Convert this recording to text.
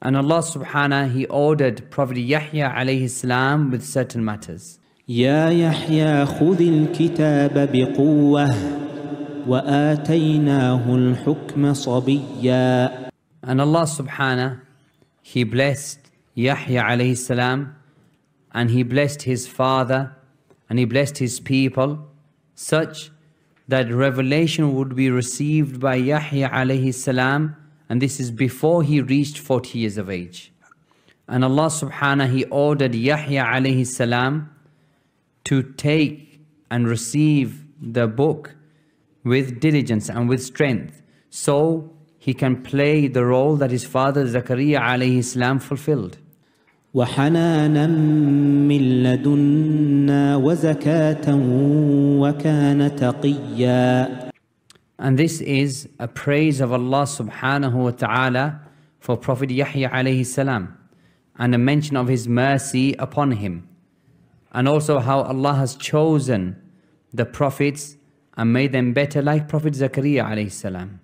And Allah subhanahu He ordered Prophet Yahya alayhi salam with certain matters. Ya Yahya, خذ الكتاب بقوة وآتيناه الحكم صبيا And Allah subhanahu He blessed Yahya alayhi salam and He blessed his father and He blessed his people such that revelation would be received by Yahya alayhi salam and this is before he reached 40 years of age. And Allah subhanahu he ordered Yahya alayhi salam to take and receive the book with diligence and with strength so he can play the role that his father Zakaria alayhi salam fulfilled. وحنانا من لدنا وزكاة وكان تقيا and this is a praise of Allah subhanahu wa ta'ala for Prophet Yahya alayhi salam and a mention of his mercy upon him. And also how Allah has chosen the prophets and made them better like Prophet Zakaria alayhi salam.